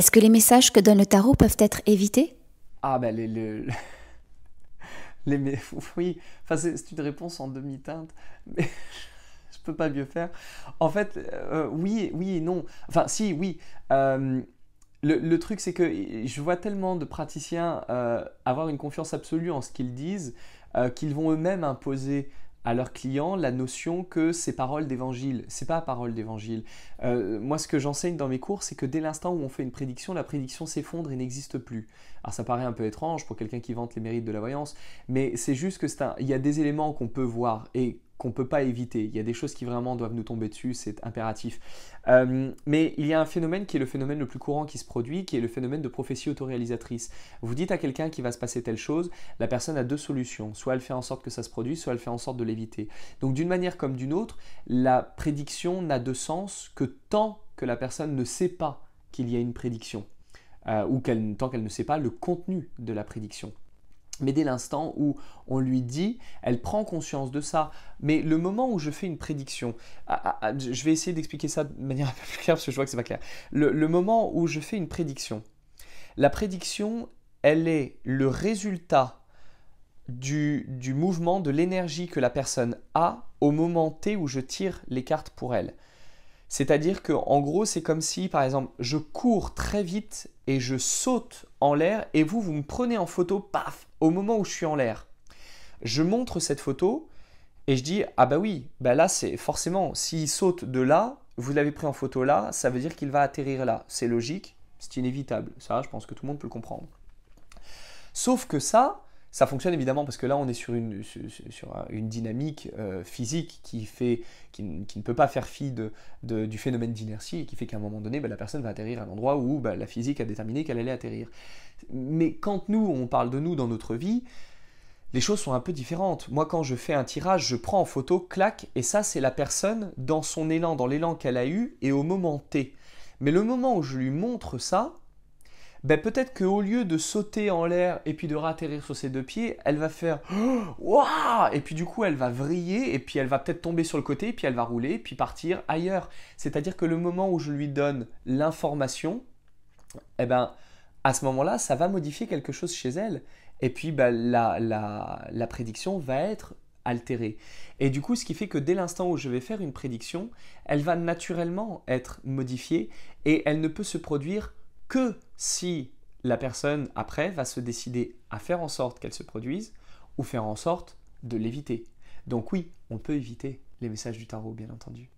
Est-ce que les messages que donne le tarot peuvent être évités Ah ben les, les, oui, enfin c'est une réponse en demi-teinte, mais je peux pas mieux faire. En fait, euh, oui, oui et non. Enfin si, oui. Euh, le, le, truc, c'est que je vois tellement de praticiens euh, avoir une confiance absolue en ce qu'ils disent qu'ils vont eux-mêmes imposer à leurs clients la notion que c'est parole d'évangile, c'est pas parole d'évangile. Euh, moi, ce que j'enseigne dans mes cours, c'est que dès l'instant où on fait une prédiction, la prédiction s'effondre et n'existe plus. Alors, ça paraît un peu étrange pour quelqu'un qui vante les mérites de la voyance, mais c'est juste que un... il y a des éléments qu'on peut voir et qu'on ne peut pas éviter. Il y a des choses qui vraiment doivent nous tomber dessus, c'est impératif. Euh, mais il y a un phénomène qui est le phénomène le plus courant qui se produit, qui est le phénomène de prophétie autoréalisatrice. Vous dites à quelqu'un qu'il va se passer telle chose, la personne a deux solutions. Soit elle fait en sorte que ça se produise, soit elle fait en sorte de l'éviter. Donc d'une manière comme d'une autre, la prédiction n'a de sens que tant que la personne ne sait pas qu'il y a une prédiction. Euh, ou tant qu'elle ne sait pas le contenu de la prédiction. Mais dès l'instant où on lui dit, elle prend conscience de ça. Mais le moment où je fais une prédiction, ah, ah, ah, je vais essayer d'expliquer ça de manière un peu plus claire parce que je vois que c'est pas clair. Le, moment où je fais une prédiction, la prédiction, elle est le résultat du, du mouvement, de l'énergie que la personne a au moment T où je tire les cartes pour elle. C'est-à-dire que en gros, c'est comme si par exemple, je cours très vite et je saute en l'air et vous vous me prenez en photo paf au moment où je suis en l'air. Je montre cette photo et je dis ah bah oui, bah là c'est forcément s'il saute de là, vous l'avez pris en photo là, ça veut dire qu'il va atterrir là. C'est logique, c'est inévitable. Ça, je pense que tout le monde peut le comprendre. Sauf que ça, ça fonctionne évidemment parce que là, on est sur une, sur, une dynamique euh, physique qui, fait, qui, ne peut pas faire fi du phénomène d'inertie et qui fait qu'à un moment donné, bah, la personne va atterrir à l'endroit où bah, la physique a déterminé qu'elle allait atterrir. Mais quand nous, on parle de nous dans notre vie, les choses sont un peu différentes. Moi, quand je fais un tirage, je prends en photo, clac, et ça, c'est la personne dans son élan, dans l'élan qu'elle a eu et au moment T. Mais le moment où je lui montre ça, ben, peut-être qu'au lieu de sauter en l'air et puis de ratterrir sur ses deux pieds, elle va faire waouh et puis du coup elle va vriller et puis elle va peut-être tomber sur le côté et puis elle va rouler et puis partir ailleurs. C'est-à-dire que le moment où je lui donne l'information, eh ben à ce moment-là, ça va modifier quelque chose chez elle et puis ben, la, la prédiction va être altérée. Et du coup, ce qui fait que dès l'instant où je vais faire une prédiction, elle va naturellement être modifiée et elle ne peut se produire que si la personne après va se décider à faire en sorte qu'elle se produise ou faire en sorte de l'éviter. Donc oui, on peut éviter les messages du tarot, bien entendu.